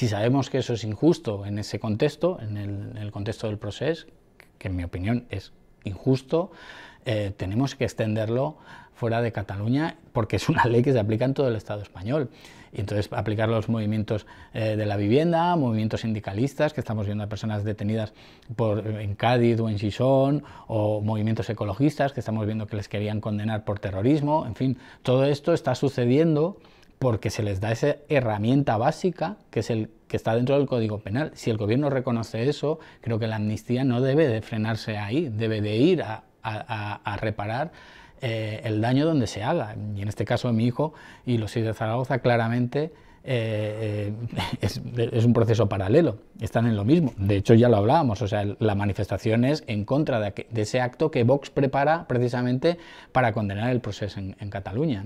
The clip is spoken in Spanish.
Si sabemos que eso es injusto en ese contexto, en el, contexto del proceso, que en mi opinión es injusto, eh, tenemos que extenderlo fuera de Cataluña porque es una ley que se aplica en todo el Estado español. Y entonces aplicar los movimientos eh, de la vivienda, movimientos sindicalistas, que estamos viendo a personas detenidas en Cádiz o en Sison, o movimientos ecologistas, que estamos viendo que les querían condenar por terrorismo, en fin, todo esto está sucediendo porque se les da esa herramienta básica que es el que está dentro del Código Penal. Si el gobierno reconoce eso, creo que la amnistía no debe de frenarse ahí, debe de ir a, reparar eh, el daño donde se haga. Y en este caso de mi hijo y los hijos de Zaragoza claramente eh, eh, es, un proceso paralelo, están en lo mismo. De hecho, ya lo hablábamos, o sea, la manifestación es en contra de, ese acto que Vox prepara precisamente para condenar el proceso en, Cataluña.